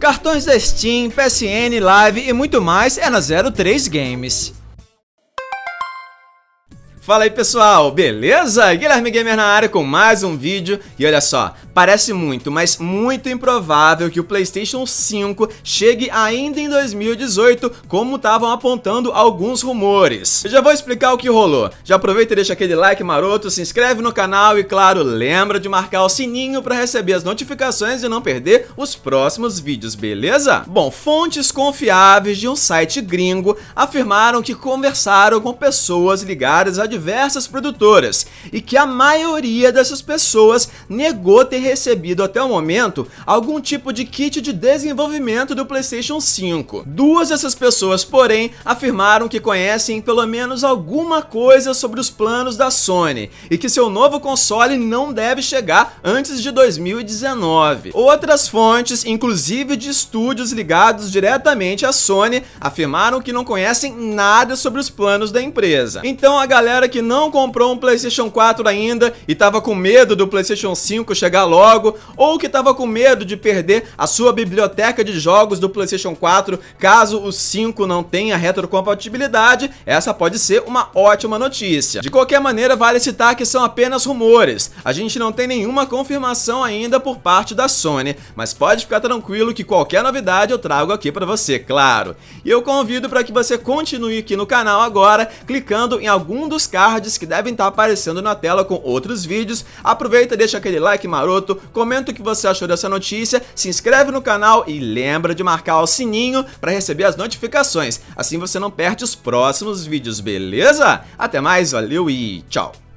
Cartões da Steam, PSN, Live e muito mais é na 03 Games. Fala aí pessoal, beleza? Guilherme Gamer na área com mais um vídeo e olha só, parece muito, mas muito improvável que o PlayStation 5 chegue ainda em 2018, como estavam apontando alguns rumores. Eu já vou explicar o que rolou. Já aproveita e deixa aquele like maroto, se inscreve no canal e claro, lembra de marcar o sininho para receber as notificações e não perder os próximos vídeos, beleza? Bom, fontes confiáveis de um site gringo afirmaram que conversaram com pessoas ligadas a diversas produtoras e que a maioria dessas pessoas negou ter recebido até o momento algum tipo de kit de desenvolvimento do PlayStation 5. Duas dessas pessoas, porém, afirmaram que conhecem pelo menos alguma coisa sobre os planos da Sony e que seu novo console não deve chegar antes de 2019. Outras fontes, inclusive de estúdios ligados diretamente à Sony, afirmaram que não conhecem nada sobre os planos da empresa. Então a galera galera que não comprou um PlayStation 4 ainda e tava com medo do PlayStation 5 chegar logo, ou que tava com medo de perder a sua biblioteca de jogos do PlayStation 4 caso o 5 não tenha retrocompatibilidade, essa pode ser uma ótima notícia. De qualquer maneira, vale citar que são apenas rumores. A gente não tem nenhuma confirmação ainda por parte da Sony, mas pode ficar tranquilo que qualquer novidade eu trago aqui para você, claro. E eu convido para que você continue aqui no canal agora, clicando em algum dos cards que devem estar aparecendo na tela com outros vídeos. Aproveita, deixa aquele like maroto, comenta o que você achou dessa notícia, se inscreve no canal e lembra de marcar o sininho para receber as notificações. Assim você não perde os próximos vídeos, beleza? Até mais, valeu e tchau!